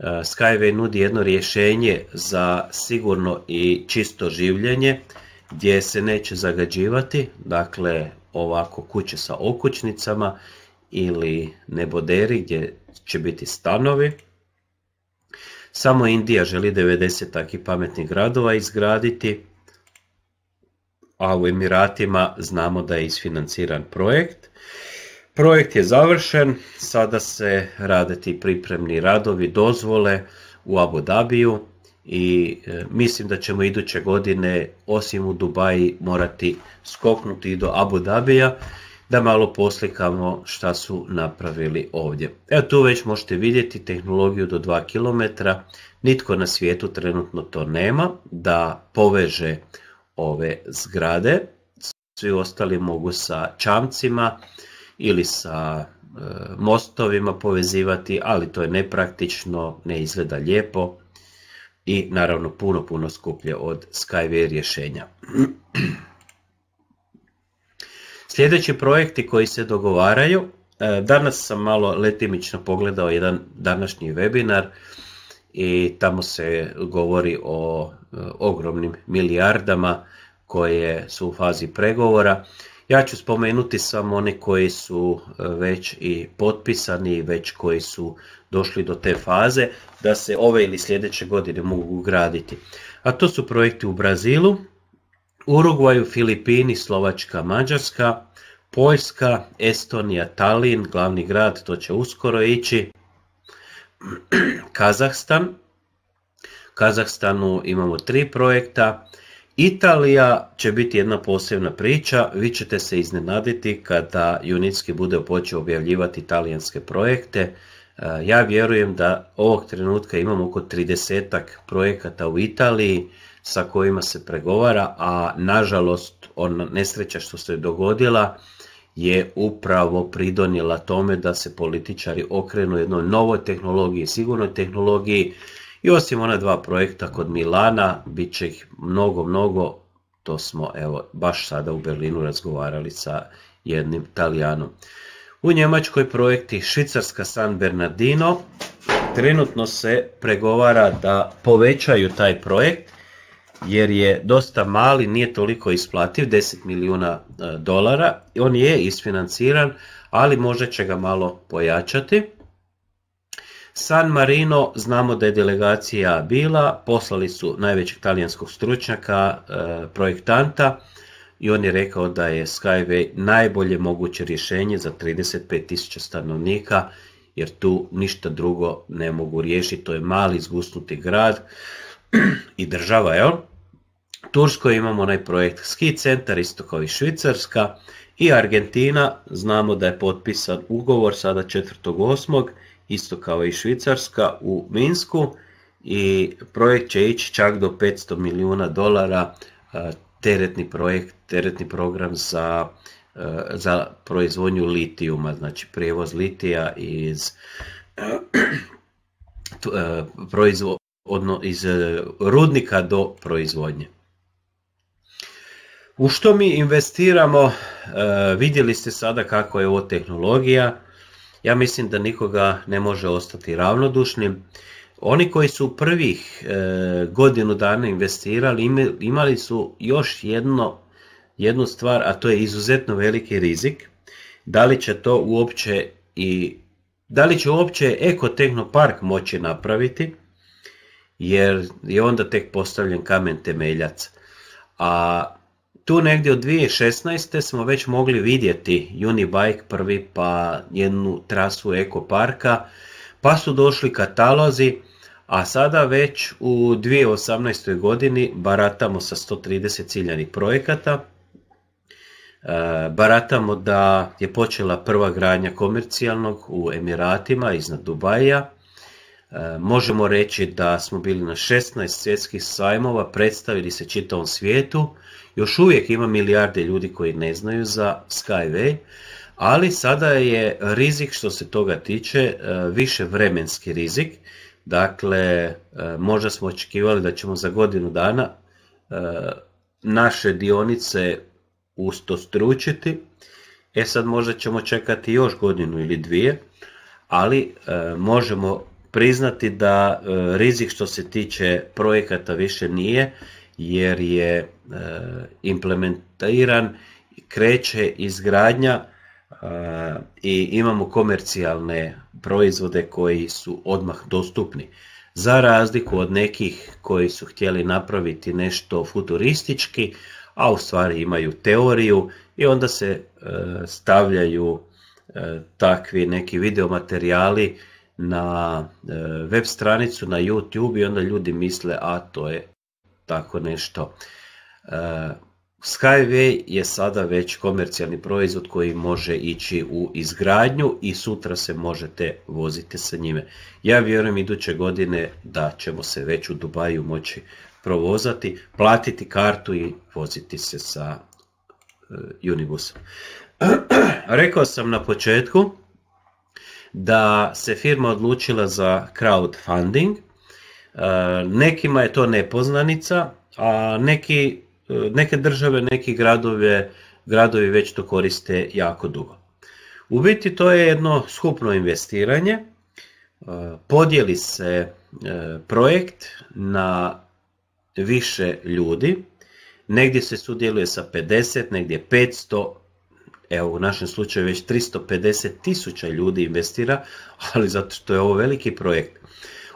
Skyway nudi jedno rješenje za sigurno i čisto življenje gdje se neće zagađivati, dakle ovako kuće sa okućnicama ili neboderi gdje će biti stanovi. Samo Indija želi 90 takih pametnih gradova izgraditi a u Emiratima znamo da je isfinanciran projekt. Projekt je završen, sada se rade ti pripremni radovi, dozvole u Abu Dhabiju i e, mislim da ćemo iduće godine osim u Dubaji morati skoknuti do Abu Dhabija da malo poslikamo šta su napravili ovdje. Evo tu već možete vidjeti tehnologiju do 2 km, nitko na svijetu trenutno to nema da poveže ove zgrade. Svi ostali mogu sa čamcima ili sa e, mostovima povezivati, ali to je nepraktično, ne izgleda lijepo i naravno puno, puno skuplje od Skyway rješenja. [clears throat] Sljedeći projekti koji se dogovaraju, e, danas sam malo letimično pogledao jedan današnji webinar, i tamo se govori o e, ogromnim milijardama koje su u fazi pregovora. Ja ću spomenuti samo one koji su e, već i potpisani, već koji su došli do te faze da se ove ili sljedeće godine mogu graditi. A to su projekti u Brazilu, Uruguaju, Filipini, Slovačka, Mađarska, Poljska, Estonija, Talin, glavni grad, to će uskoro ići, Kazahstan. Kazahstanu imamo tri projekta. Italija će biti jedna posebna priča, vi ćete se iznenaditi kada junitski bude počeo objavljivati italijanske projekte. E, ja vjerujem da ovog trenutka imamo oko 30 projekata u Italiji sa kojima se pregovara, a nažalost ona nesreća što se je dogodila je upravo pridonila tome da se političari okrenu jednoj novoj tehnologiji, sigurnoj tehnologiji i osim ona dva projekta kod Milana, bit će ih mnogo, mnogo, to smo evo baš sada u Berlinu razgovarali sa jednim Talijanom. U Njemačkoj projekti Švicarska San Bernardino trenutno se pregovara da povećaju taj projekt jer je dosta mali, nije toliko isplativ, 10 milijuna e, dolara. On je isfinanciran, ali možda će ga malo pojačati. San Marino, znamo da je delegacija bila, poslali su najvećeg talijanskog stručnjaka, e, projektanta i on je rekao da je Skyway najbolje moguće rješenje za 35.000 stanovnika jer tu ništa drugo ne mogu riješiti, to je mali zgusnuti grad i država, jel? Turskoj imamo onaj projekt Ski centar, i Švicarska i Argentina, znamo da je potpisan ugovor sada 4.8. isto kao i Švicarska u Minsku i projekt će ići čak do 500 milijuna dolara teretni projekt, teretni program za, za proizvodnju litijuma, znači prijevoz litija iz [clears throat] proizvod, odno, iz e, rudnika do proizvodnje. U što mi investiramo, e, vidjeli ste sada kako je ovo tehnologija, ja mislim da nikoga ne može ostati ravnodušnim. Oni koji su prvih e, godinu dana investirali imali su još jedno, jednu stvar, a to je izuzetno veliki rizik. Da li će to uopće i da li će uopće Ekotehnopark moći napraviti? jer je onda tek postavljen kamen temeljac. A tu negdje od 2016. smo već mogli vidjeti Unibike prvi pa jednu trasu Eko Parka, pa su došli katalozi, a sada već u 2018. godini baratamo sa 130 ciljanih projekata. E, baratamo da je počela prva gradnja komercijalnog u Emiratima iznad Dubaja, E, možemo reći da smo bili na 16 svjetskih sajmova, predstavili se čitavom svijetu. Još uvijek ima milijarde ljudi koji ne znaju za Skyway, ali sada je rizik što se toga tiče e, više vremenski rizik. Dakle, e, možda smo očekivali da ćemo za godinu dana naše dionice ustostručiti. E sad možda ćemo čekati još godinu ili dvije, ali možemo priznati da e, rizik što se tiče projekata više nije jer je e, implementiran, kreće izgradnja e, i imamo komercijalne proizvode koji su odmah dostupni. Za razliku od nekih koji su htjeli napraviti nešto futuristički, a u stvari imaju teoriju i onda se stavljaju takvi neki videomaterijali na e, web stranicu na YouTube i onda ljudi misle a to je tako nešto. E, Skyway je sada već komercijalni proizvod koji može ići u izgradnju i sutra se možete voziti sa njime. Ja vjerujem iduće godine da ćemo se već u Dubaju moći provozati, platiti kartu i voziti se sa e, Unibusom. [clears throat] Rekao sam na početku da se firma odlučila za crowdfunding. E, nekima je to nepoznanica, a neki, e, neke države, neki gradove, gradovi već to koriste jako dugo. U biti to je jedno skupno investiranje. E, podijeli se projekt na više ljudi. Negdje se sudjeluje sa 50, negdje 500, evo u našem slučaju već 350 tisuća ljudi investira, [laughs] ali zato što je ovo veliki projekt.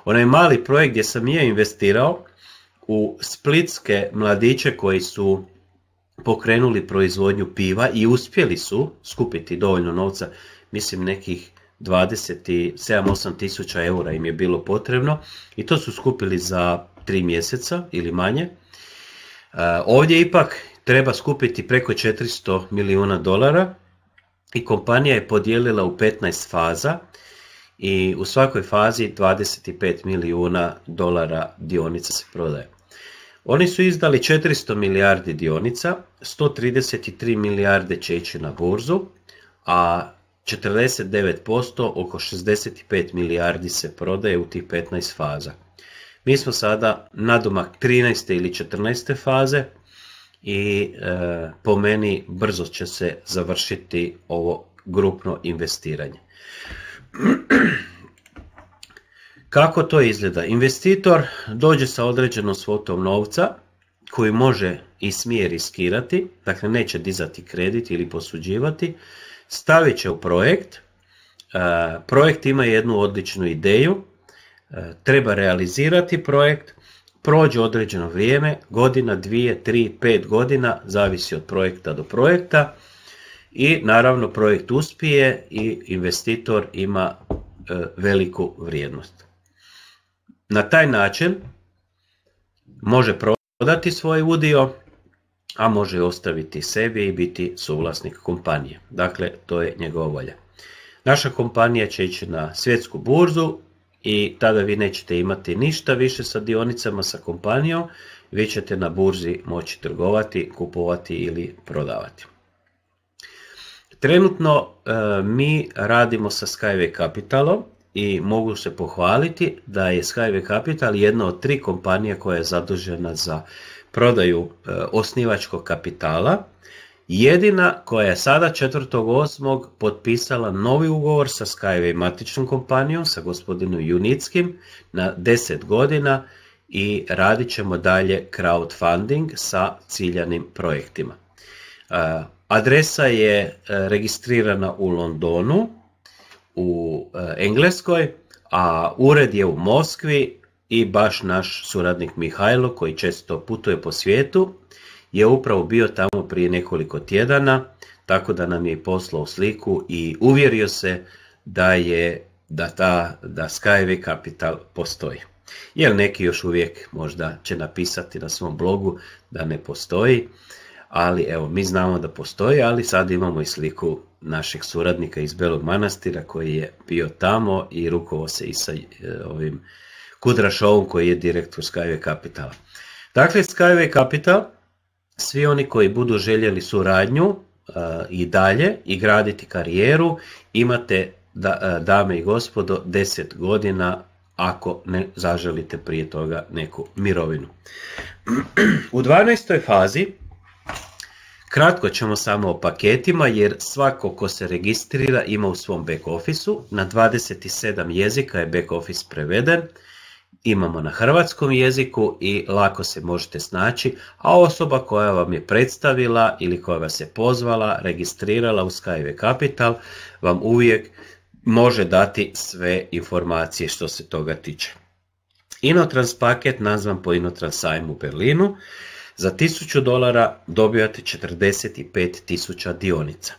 Onaj mali projekt gdje sam ja investirao u splitske mladiće koji su pokrenuli proizvodnju piva i uspjeli su skupiti dovoljno novca, mislim nekih 27-8 tisuća eura im je bilo potrebno i to su skupili za 3 mjeseca ili manje. E, ovdje ipak treba skupiti preko 400 milijuna dolara i kompanija je podijelila u 15 faza i u svakoj fazi 25 milijuna dolara dionica se prodaje. Oni su izdali 400 milijardi dionica, 133 milijarde će ići na burzu, a 49%, oko 65 milijardi se prodaje u tih 15 faza. Mi smo sada nadomak 13. ili 14. faze, i e, po meni brzo će se završiti ovo grupno investiranje. [clears throat] Kako to izgleda? Investitor dođe sa određenom svotom novca koji može i smije riskirati, dakle neće dizati kredit ili posuđivati, stavit će u projekt. E, projekt ima jednu odličnu ideju, e, treba realizirati projekt, Prođe određeno vrijeme, godina, dvije, tri, pet godina, zavisi od projekta do projekta i naravno projekt uspije i investitor ima e, veliku vrijednost. Na taj način može prodati svoj udio, a može ostaviti sebi i biti suvlasnik kompanije. Dakle, to je njegova volja. Naša kompanija će ići na svjetsku burzu, i tada vi nećete imati ništa više sa dionicama, sa kompanijom, vi ćete na burzi moći trgovati, kupovati ili prodavati. Trenutno e, mi radimo sa Skyway Capitalom i mogu se pohvaliti da je Skyway Capital jedna od tri kompanije koja je zadužena za prodaju e, osnivačkog kapitala jedina koja je sada 4.8. potpisala novi ugovor sa Skyway matičnom kompanijom, sa gospodinom Junickim, na 10 godina i radit ćemo dalje crowdfunding sa ciljanim projektima. Adresa je e, registrirana u Londonu, u e, Engleskoj, a ured je u Moskvi i baš naš suradnik Mihajlo koji često putuje po svijetu je upravo bio tamo prije nekoliko tjedana, tako da nam je poslao sliku i uvjerio se da je da, ta, da Skyway Capital postoji. Jer neki još uvijek možda će napisati na svom blogu da ne postoji, ali evo mi znamo da postoji, ali sad imamo i sliku našeg suradnika iz Belog manastira koji je bio tamo i rukovo se i sa e, ovim Kudrašovom koji je direktor Skyway Capitala. Dakle, Skyway Capital svi oni koji budu željeli suradnju e, i dalje i graditi karijeru, imate, e, dame i gospodo, 10 godina ako ne zaželite prije toga neku mirovinu. U 12. fazi Kratko ćemo samo o paketima jer svako ko se registrira ima u svom back officeu. Na 27 jezika je back office preveden imamo na hrvatskom jeziku i lako se možete snaći, a osoba koja vam je predstavila ili koja vas je pozvala, registrirala u Skyway Capital, vam uvijek može dati sve informacije što se toga tiče. Inotrans paket nazvan po Inotrans u Berlinu, za 1000 dolara dobivate 45.000 dionica.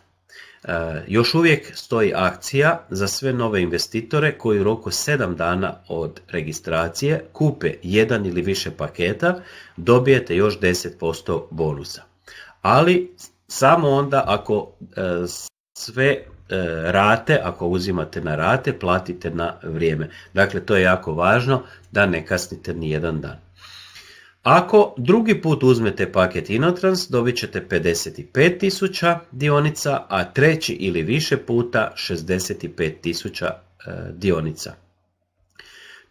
E, još uvijek stoji akcija za sve nove investitore koji u roku 7 dana od registracije kupe jedan ili više paketa, dobijete još 10% bonusa. Ali samo onda ako e, sve e, rate, ako uzimate na rate, platite na vrijeme. Dakle, to je jako važno da ne kasnite ni jedan dan. Ako drugi put uzmete paket Inotrans, dobit ćete 55.000 dionica, a treći ili više puta 65.000 e, dionica.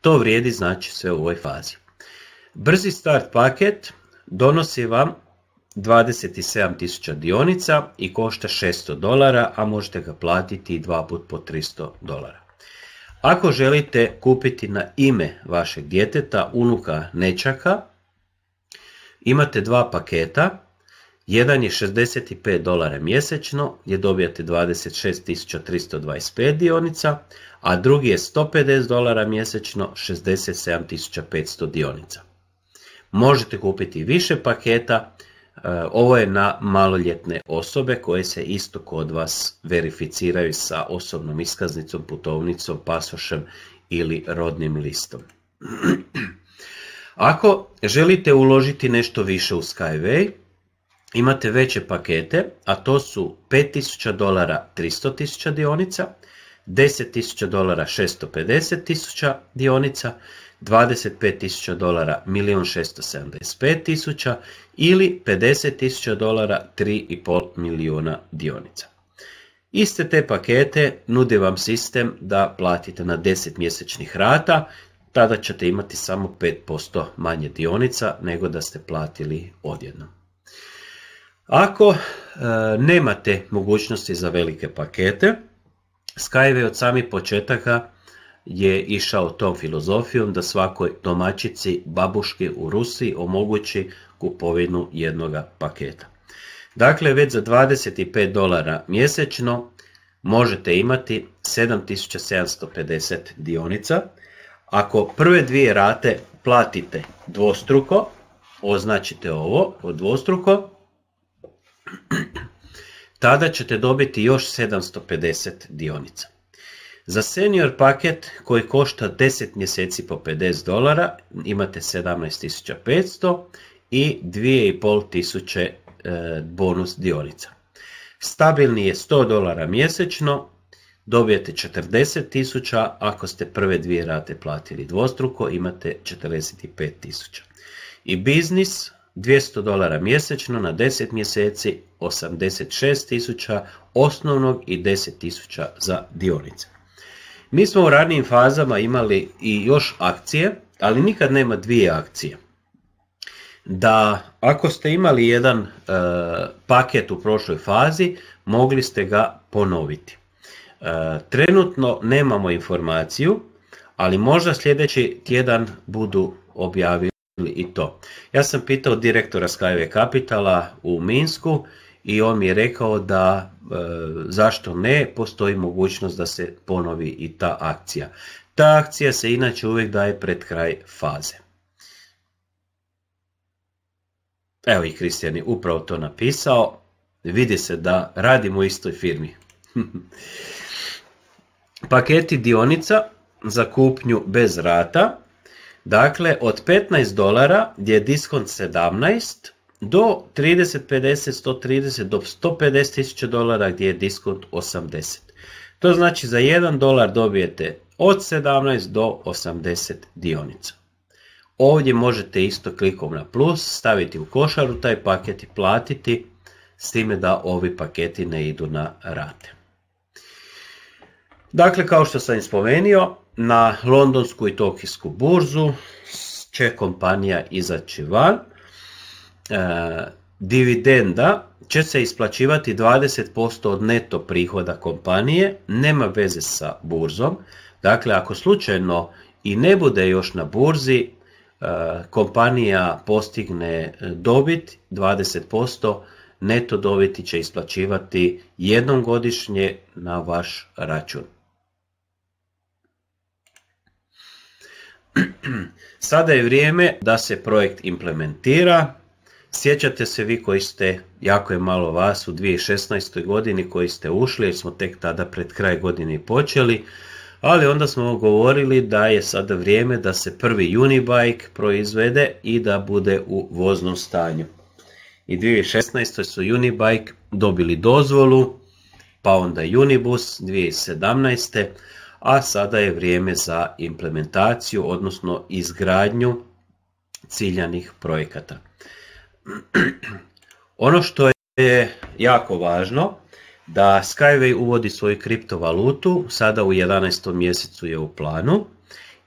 To vrijedi znači sve u ovoj fazi. Brzi start paket donosi vam 27.000 dionica i košta 600 dolara, a možete ga platiti dva put po 300 dolara. Ako želite kupiti na ime vašeg djeteta, unuka, nečaka, Imate dva paketa, jedan je 65 dolara mjesečno gdje dobijate 26.325 dionica, a drugi je 150 dolara mjesečno 67.500 dionica. Možete kupiti više paketa, e, ovo je na maloljetne osobe koje se isto kod vas verificiraju sa osobnom iskaznicom, putovnicom, pasošem ili rodnim listom. [clears throat] Ako želite uložiti nešto više u Skyway, imate veće pakete, a to su 5000 dolara 300.000 dionica, 10.000 dolara 650.000 dionica, 25.000 dolara 1.675.000 ili 50.000 dolara 3,5 milijuna dionica. Iste te pakete nude vam sistem da platite na 10 mjesečnih rata tada ćete imati samo 5% manje dionica nego da ste platili odjedno. Ako e, nemate mogućnosti za velike pakete, Skyway od samih početaka je išao tom filozofijom da svakoj domaćici babuški u Rusiji omogući kupovinu jednog paketa. Dakle, već za 25 dolara mjesečno možete imati 7750 dionica, ako prve dvije rate platite dvostruko, označite ovo dvostruko, tada ćete dobiti još 750 dionica. Za senior paket koji košta 10 mjeseci po 50 dolara imate 17.500 i 2500 e, bonus dionica. Stabilni je 100 dolara mjesečno, dobijete 40 ako ste prve dvije rate platili dvostruko, imate 45 tisuća. I biznis 200 dolara mjesečno na 10 mjeseci, 86 tisuća osnovnog i 10 tisuća za dionice. Mi smo u ranijim fazama imali i još akcije, ali nikad nema dvije akcije. Da ako ste imali jedan e, paket u prošloj fazi, mogli ste ga ponoviti. E, trenutno nemamo informaciju, ali možda sljedeći tjedan budu objavili i to. Ja sam pitao direktora Skyway Capitala u Minsku i on mi je rekao da e, zašto ne, postoji mogućnost da se ponovi i ta akcija. Ta akcija se inače uvijek daje pred kraj faze. Evo i Kristijan je upravo to napisao. Vidi se da radimo u istoj firmi. [laughs] paketi dionica za kupnju bez rata, dakle od 15 dolara gdje je diskont 17 do 30, 50, 130 do 150 tisuća dolara gdje je diskont 80. To znači za 1 dolar dobijete od 17 do 80 dionica. Ovdje možete isto klikom na plus staviti u košaru taj paket i platiti s time da ovi paketi ne idu na rate. Dakle, kao što sam spomenio, na londonsku i tokijsku burzu će kompanija izaći van. E, dividenda će se isplaćivati 20% od neto prihoda kompanije, nema veze sa burzom. Dakle, ako slučajno i ne bude još na burzi, e, kompanija postigne dobit 20%, neto dobiti će isplaćivati jednom godišnje na vaš račun. Sada je vrijeme da se projekt implementira. Sjećate se vi koji ste, jako je malo vas u 2016. godini koji ste ušli jer smo tek tada pred kraj godine počeli, ali onda smo govorili da je sada vrijeme da se prvi Unibike proizvede i da bude u voznom stanju. I 2016. su Unibike dobili dozvolu, pa onda Unibus 2017 a sada je vrijeme za implementaciju, odnosno izgradnju ciljanih projekata. [clears throat] Ono što je jako važno, da Skyway uvodi svoju kriptovalutu, sada u 11. mjesecu je u planu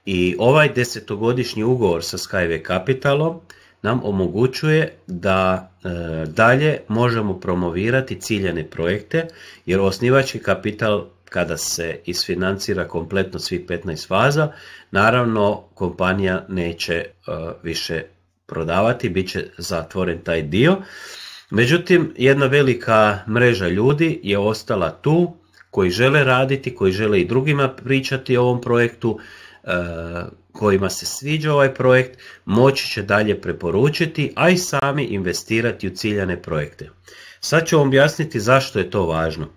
i ovaj desetogodišnji ugovor sa Skyway Capitalom nam omogućuje da e, dalje možemo promovirati ciljane projekte jer osnivački kapital kada se isfinancira kompletno svih 15 faza, naravno kompanija neće e, više prodavati, bit će zatvoren taj dio. Međutim, jedna velika mreža ljudi je ostala tu koji žele raditi, koji žele i drugima pričati o ovom projektu, e, kojima se sviđa ovaj projekt, moći će dalje preporučiti, a i sami investirati u ciljane projekte. Sad ću vam objasniti zašto je to važno.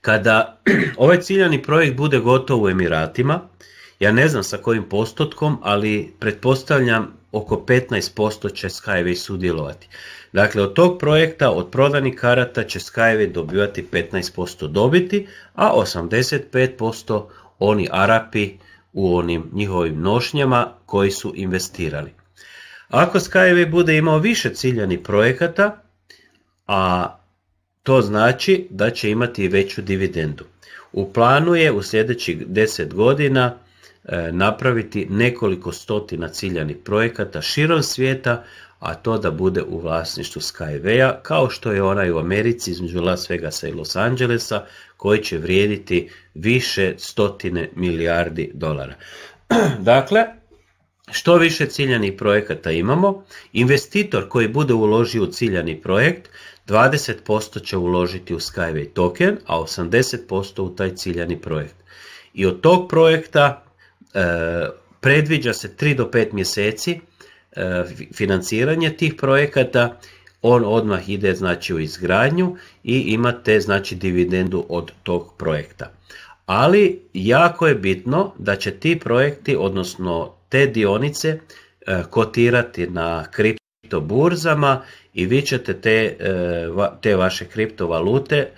Kada [clears throat] ovaj ciljani projekt bude gotov u Emiratima, ja ne znam sa kojim postotkom, ali pretpostavljam oko 15% će Skyway sudjelovati. Dakle, od tog projekta, od prodanih karata će Skyway dobivati 15% dobiti, a 85% oni Arapi u onim njihovim nošnjama koji su investirali. Ako Skyway bude imao više ciljanih projekata, a to znači da će imati veću dividendu. U planu je u sljedećih 10 godina e, napraviti nekoliko stotina ciljanih projekata širom svijeta, a to da bude u vlasništvu Skyway-a, kao što je onaj u Americi između Las Vegasa i Los Angelesa, koji će vrijediti više stotine milijardi dolara. [clears throat] dakle, što više ciljanih projekata imamo, investitor koji bude uložio u ciljani projekt 20% će uložiti u Skyway token, a 80% u taj ciljani projekt. I od tog projekta e, predviđa se 3 do 5 mjeseci e, financiranje tih projekata, on odmah ide znači u izgradnju i imate znači dividendu od tog projekta. Ali jako je bitno da će ti projekti, odnosno te dionice, e, kotirati na kripto burzama i vi ćete te, e, te vaše kriptovalute,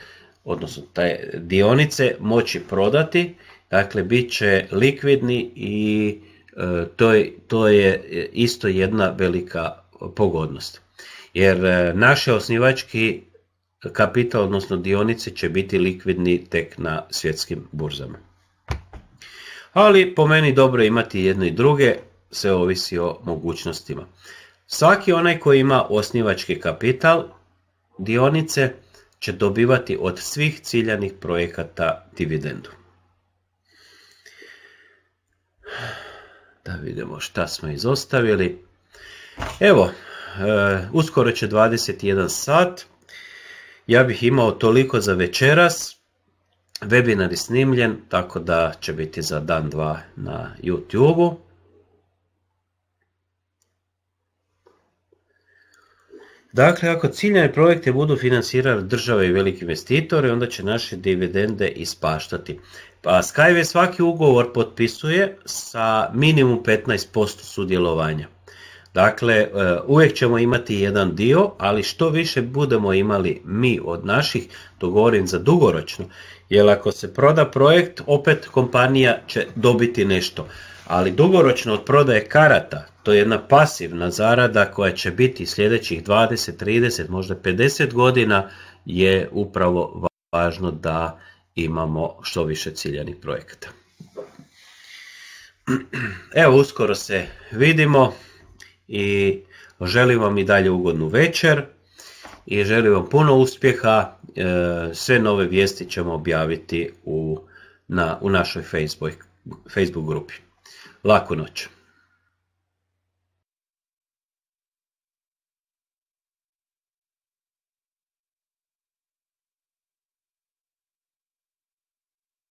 odnosno te dionice, moći prodati, dakle bit će likvidni i e, to je, to je isto jedna velika pogodnost. Jer e, naše osnivački kapital, odnosno dionice, će biti likvidni tek na svjetskim burzama. Ali po meni dobro imati jedno i druge, sve ovisi o mogućnostima. Svaki onaj koji ima osnivački kapital, dionice, će dobivati od svih ciljanih projekata dividendu. Da vidimo šta smo izostavili. Evo, e, uskoro će 21 sat. Ja bih imao toliko za večeras. Webinar je snimljen, tako da će biti za dan dva na YouTube-u. Dakle, ako ciljani projekte budu financirane države i veliki investitori, onda će naše dividende ispaštati. Pa Skyway svaki ugovor potpisuje sa minimum 15% sudjelovanja. Dakle, e, uvijek ćemo imati jedan dio, ali što više budemo imali mi od naših, to govorim za dugoročno, jer ako se proda projekt, opet kompanija će dobiti nešto ali dugoročno od prodaje karata, to je jedna pasivna zarada koja će biti sljedećih 20, 30, možda 50 godina, je upravo važno da imamo što više ciljanih projekata. [clears throat] Evo, uskoro se vidimo i želim vam i dalje ugodnu večer i želim vam puno uspjeha. E, sve nove vijesti ćemo objaviti u, na, u našoj Facebook, Facebook grupi. Laku noć.